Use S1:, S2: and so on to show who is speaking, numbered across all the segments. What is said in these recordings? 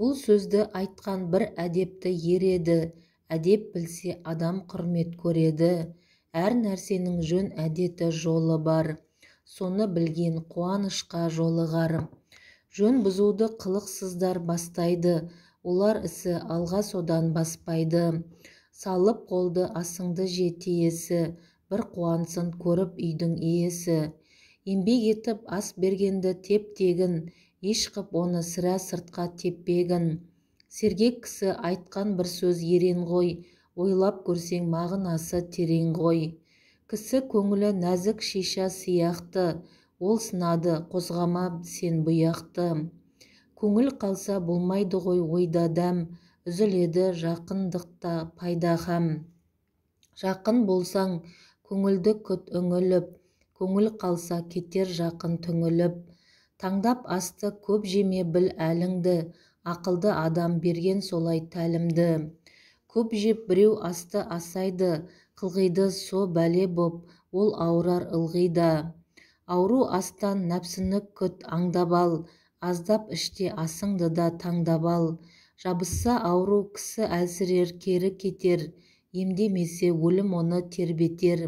S1: бұл сөзді айтқан бір әдепті ереді әдеп білсе адам құрмет көреді әр нәрсенің жөн әдеті жолы бар соны білген қуанышқа жолығар жөн бұзуды қылықсыздар бастайды олар ісі алға содан баспайды салып қолды асыңды же тиесі бір қуансын көріп үйдің иесі еңбек етіп ас бергенді теп тегін қып оны сірә сыртқа теппегін сергек кісі айтқан бір сөз ерен ғой ойлап көрсең мағынасы терең ғой кісі көңілі нәзік шиша сияқты ол сынады қозғама сен бұяқты көңіл қалса болмайды ғой ойда дәм үзіледі жақындықта пайда хәм жақын болсаң көңілді күт үңіліп көңіл қалса кетер жақын түңіліп таңдап асты көп жеме біл әліңді ақылды адам берген солай тәлімді көп жеп біреу асты асайды қылғиды со бәле боп ол ауырар ылғи ауру астан нәпсіні күт аңдап ал аздап іште асыңды да таңдап ал жабысса ауру кісі әлсірер кері кетер емдемесе өлім оны тербетер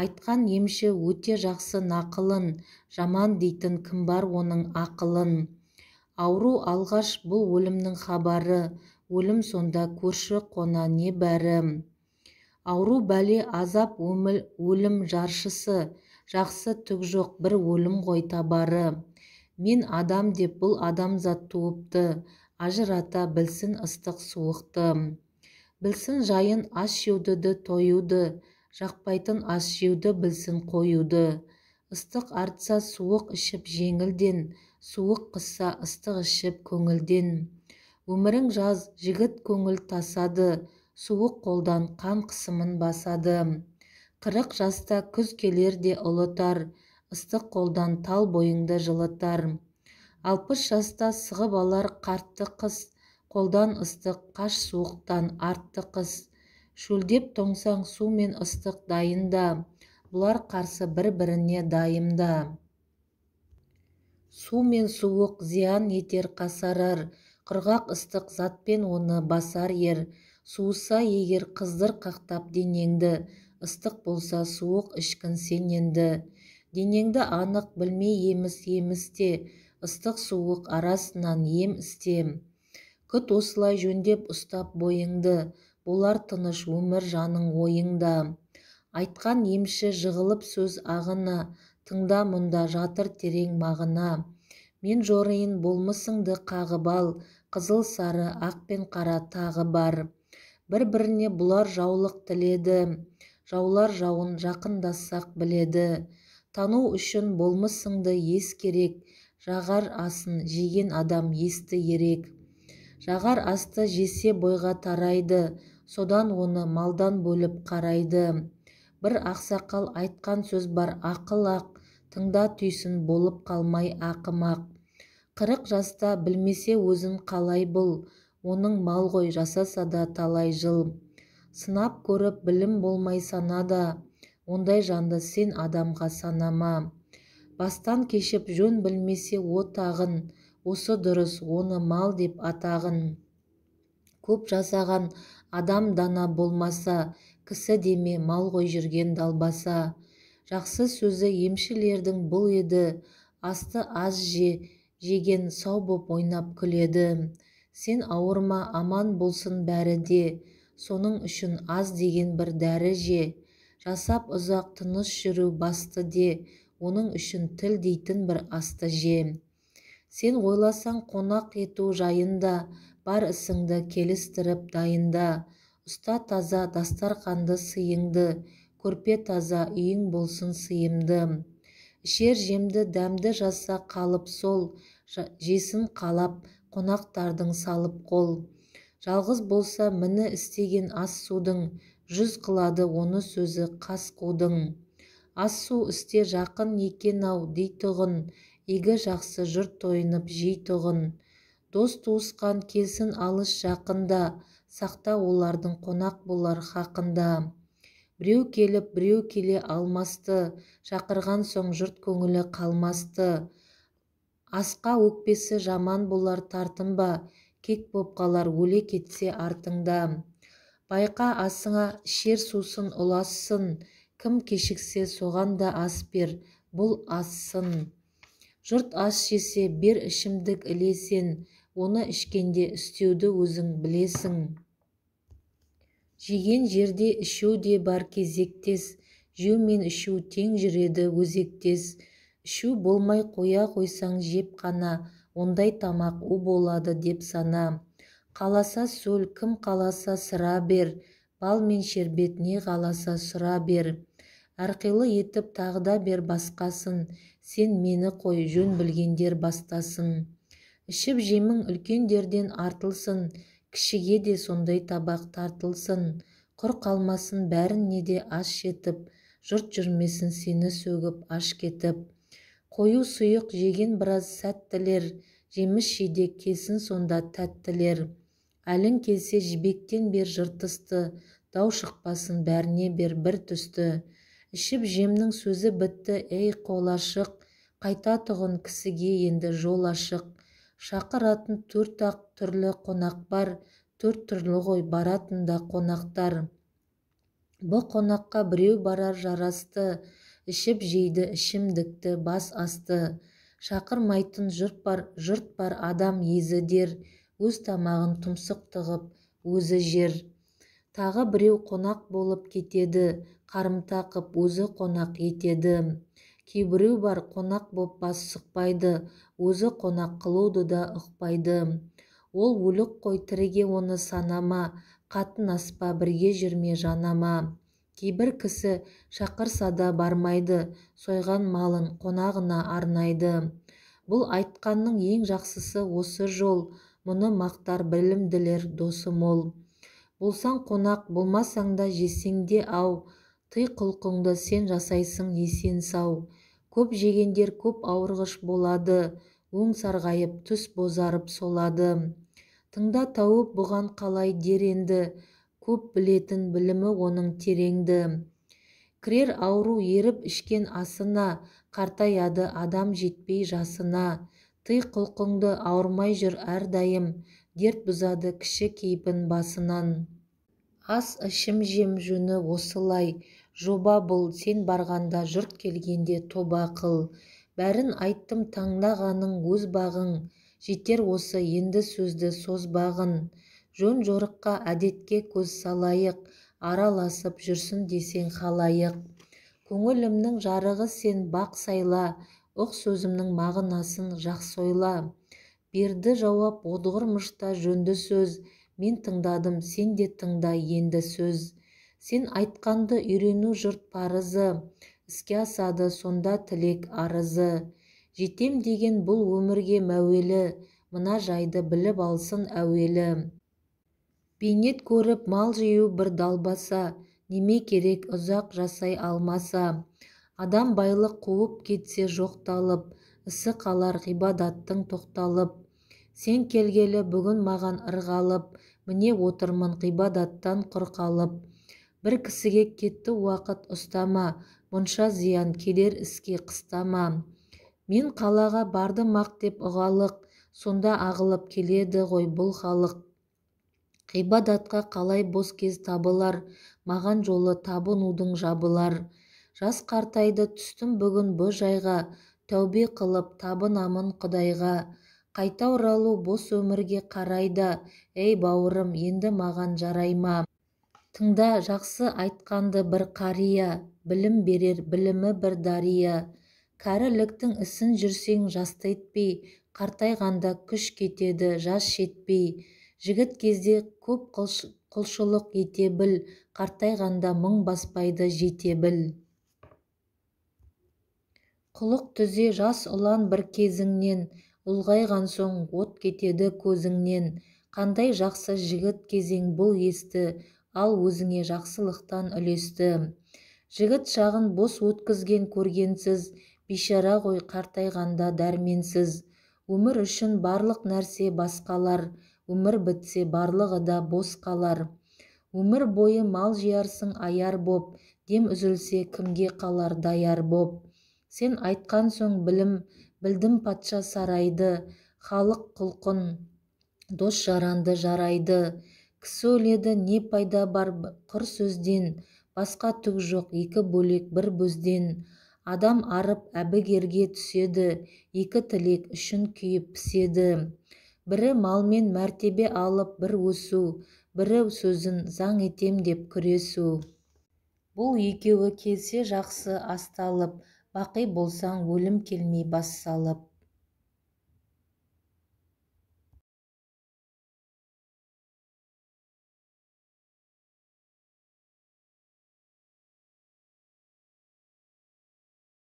S1: айтқан емші өте жақсы нақылын жаман дейтін кім бар оның ақылын ауру алғаш бұл өлімнің хабары өлім сонда көрші-қона не бәрі ауру бәле азап өміл өлім жаршысы жақсы түк жоқ бір өлім ғой табары мен адам деп бұл адамзат туыпты ажырата білсін ыстық суықты білсін жайын аш жеуді тоюды жақпайтын ас жеуді білсін қоюды ыстық артса суық ішіп жеңілден суық қысса ыстық ішіп көңілден өмірің жаз жігіт көңіл тасады суық қолдан қан қысымын басады қырық жаста күз келер де ұлытар ыстық қолдан тал бойыңды жылытар алпыс жаста сығып алар қартты қыс қолдан ыстық қаш суықтан артты қыс шөлдеп тоңсаң су мен ыстық дайында бұлар қарсы бір біріне дайымда су мен суық зиян етер қасарар құрғақ ыстық затпен оны басар ер суыса егер қыздыр қақтап денеңді ыстық болса суық ішкін сен енді денеңді анық білмей еміс емісте ыстық суық арасынан ем істем күт осылай жөндеп ұстап бойыңды болар тыныш өмір жаның ойыңда айтқан емші жығылып сөз ағыны тыңда мұнда жатыр терең мағына мен жорыын болмысыңды қағып ал қызыл сары ақ пен қара тағы бар бір-біріне бұлар жаулық тіледі жаулар жауын жақындассақ біледі тану үшін болмысыңды ес керек жағар асын жеген адам есті ерек жағар асты жесе бойға тарайды содан оны малдан бөліп қарайды бір ақсақал айтқан сөз бар ақыл ақ тыңда түйсін болып қалмай ақымақ қырық жаста білмесе өзін қалай бұл оның мал ғой жасаса да талай жыл сынап көріп білім болмай санада ондай жанды сен адамға санама бастан кешіп жөн білмесе о тағын, осы дұрыс оны мал деп атағын көп жасаған адам дана болмаса кісі деме мал ғой жүрген далбаса жақсы сөзі емшілердің бұл еді асты аз же жеген сау боп ойнап күледі сен ауырма аман болсын бәрі де соның үшін аз деген бір дәрі же жасап ұзақ тыныш жүру басты де оның үшін тіл дейтін бір асты же сен ойласаң қонақ ету жайында, бар ісіңді келістіріп дайында ұста таза дастарқанды сыйыңды көрпе таза үйің болсын сыйымды ішер жемді дәмді жаса қалып сол жесін қалап қонақтардың салып қол жалғыз болса міні істеген ас судың жүз қылады оны сөзі қас қудың ас су істе жақын екен-ау дейтұғын игі жақсы жұрт тойынып жейтұғын дос-туысқан келсін алыс жақында сақта олардың қонақ болар хақында біреу келіп біреу келе алмасты шақырған соң жұрт көңілі қалмасты асқа өкпесі жаман болар тартынба кек боп қалар өле кетсе артыңда байқа асыңа шер сусын ұлассын кім кешіксе соған да ас бер бұл ассын жұрт ас жесе бер ішімдік ілесен оны ішкенде істеуді өзің білесің жеген жерде ішу де бар кезектес жеу мен ішу тең жүреді өзектес ішу болмай қоя қойсаң жеп қана ондай тамақ у болады деп сана қаласа сөл кім қаласа сыра бер бал мен шербет не қаласа сұра бер әрқилы етіп тағы бер басқасын сен мені қой жөн білгендер бастасын ішіп жемің үлкендерден артылсын кішіге де сондай табақ тартылсын құр қалмасын бәріне де аш жетіп жұрт жүрмесін сені сөгіп аш кетіп қою сұйық жеген біраз сәттілер жеміс жидек келсін сонда тәттілер әлің келсе жібектен бер жыртысты дау шықпасын бәріне бер бір түсті ішіп жемнің сөзі бітті ей қолашық қайтатұғын кісіге енді жол ашық шақыратын төрт-ақ түрлі қонақ бар төрт түрлі ғой баратын да қонақтар бұ қонаққа біреу барар жарасты ішіп жейді ішімдікті бас асты шақырмайтын жұрт бар жұрт бар адам езі дер өз тамағын тұмсық тығып өзі жер тағы біреу қонақ болып кетеді қарымта қып өзі қонақ етеді кейбіреу бар қонақ боп бас сұқпайды өзі қонақ қылуды да ұқпайды ол өлік қой тіріге оны санама қатын аспа бірге жүрме жанама кейбір кісі шақырса да бармайды сойған малын қонағына арнайды бұл айтқанның ең жақсысы осы жол мұны мақтар білімділер досы мол болсаң қонақ болмасаң да жесең де ау қи құлқыңды сен жасайсың есен-сау көп жегендер көп ауырғыш болады оң сарғайып түс бозарып солады тыңда тауып бұған қалай деренді, көп білетін білімі оның тереңді кірер ауру еріп ішкен асына қартаяды адам жетпей жасына тый құлқыңды ауырмай жүр әрдайым дерт бұзады кіші кейпін басынан ас ішім жем жөні осылай жоба бұл сен барғанда жұрт келгенде тоба қыл бәрін айттым таңдағаның өз бағың жетер осы енді сөзді созбағын жөн-жорыққа әдетке көз салайық араласып жүрсін десең халайық көңілімнің жарығы сен бақ сайла ұқ сөзімнің мағынасын жақсы ойла берді жауап одғырмышта жөнді сөз мен тыңдадым сен де тыңда енді сөз сен айтқанды үйрену жұрт парызы іске асады сонда тілек арызы жетем деген бұл өмірге мәуелі мына жайды біліп алсын әуелі бейнет көріп мал жию бір далбаса неме керек ұзақ жасай алмаса адам байлық қуып кетсе жоқталып ісі қалар ғибадаттың тоқталып сен келгелі бүгін маған ырғалып міне отырмын ғибадаттан құр қалып бір кісіге кетті уақыт ұстама мұнша зиян келер іске қыстама мен қалаға бардым ақ деп ұғалық сонда ағылып келеді ғой бұл халық ғибадатқа қалай бос кез табылар маған жолы табынудың жабылар жас қартайды түстім бүгін бұ жайға тәубе қылып табынамын құдайға қайта оралу бос өмірге қарайды ей бауырым енді маған жарайма тыңда жақсы айтқанды бір қария білім берер білімі бір дария кәріліктің ісін жүрсең жасты етпей қартайғанда күш кетеді жас жетпей жігіт кезде көп құлшылық ете біл қартайғанда мың баспайды жете біл құлық түзе жас ұлан бір кезіңнен ұлғайған соң от кетеді көзіңнен қандай жақсы жігіт кезең бұл есті ал өзіңе жақсылықтан үлесті жігіт шағын бос өткізген көргенсіз бишара ғой қартайғанда дәрменсіз өмір үшін барлық нәрсе басқалар өмір бітсе барлығы да бос қалар өмір бойы мал жиярсың аяр боп дем үзілсе кімге қалар даяр боп сен айтқан соң білім білдім патша сарайды халық құлқын дос жаранды жарайды кісі өледі не пайда бар құр сөзден басқа түк жоқ екі бөлек бір бөзден адам арып әбігерге түседі екі тілек үшін күйіп піседі бірі малмен мәртебе алып бір өсу бірі сөзін заң етем деп күресу бұл екеуі келсе жақсы асталып бақи болсаң өлім келмей бас салып